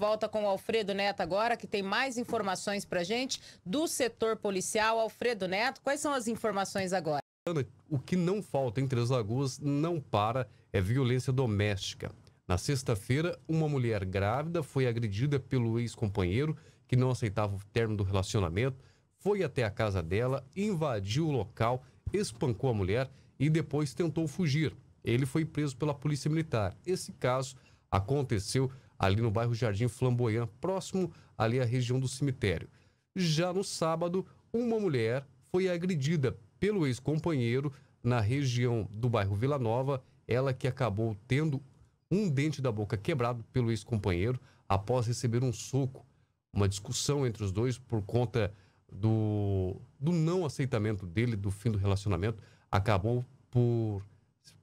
volta com o Alfredo Neto agora, que tem mais informações para gente do setor policial. Alfredo Neto, quais são as informações agora? Ana, o que não falta em Três Lagoas não para é violência doméstica. Na sexta-feira, uma mulher grávida foi agredida pelo ex-companheiro, que não aceitava o término do relacionamento, foi até a casa dela, invadiu o local, espancou a mulher e depois tentou fugir. Ele foi preso pela Polícia Militar. Esse caso aconteceu ali no bairro Jardim Flamboyant, próximo ali à região do cemitério. Já no sábado, uma mulher foi agredida pelo ex-companheiro na região do bairro Vila Nova, ela que acabou tendo um dente da boca quebrado pelo ex-companheiro após receber um soco. Uma discussão entre os dois por conta do, do não aceitamento dele, do fim do relacionamento, acabou por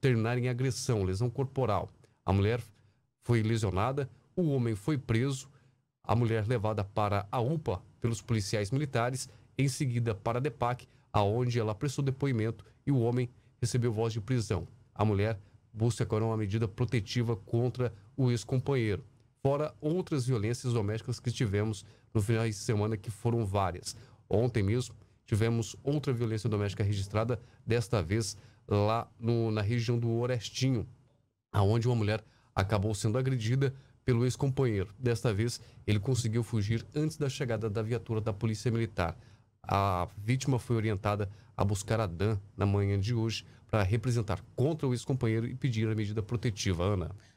terminar em agressão, lesão corporal. A mulher foi lesionada, o homem foi preso, a mulher levada para a UPA pelos policiais militares, em seguida para a DEPAC, aonde ela prestou depoimento e o homem recebeu voz de prisão. A mulher busca agora uma medida protetiva contra o ex-companheiro. Fora outras violências domésticas que tivemos no final de semana, que foram várias. Ontem mesmo, tivemos outra violência doméstica registrada, desta vez lá no, na região do Orestinho, aonde uma mulher acabou sendo agredida pelo ex-companheiro. Desta vez, ele conseguiu fugir antes da chegada da viatura da Polícia Militar. A vítima foi orientada a buscar a Dan na manhã de hoje para representar contra o ex-companheiro e pedir a medida protetiva. Ana.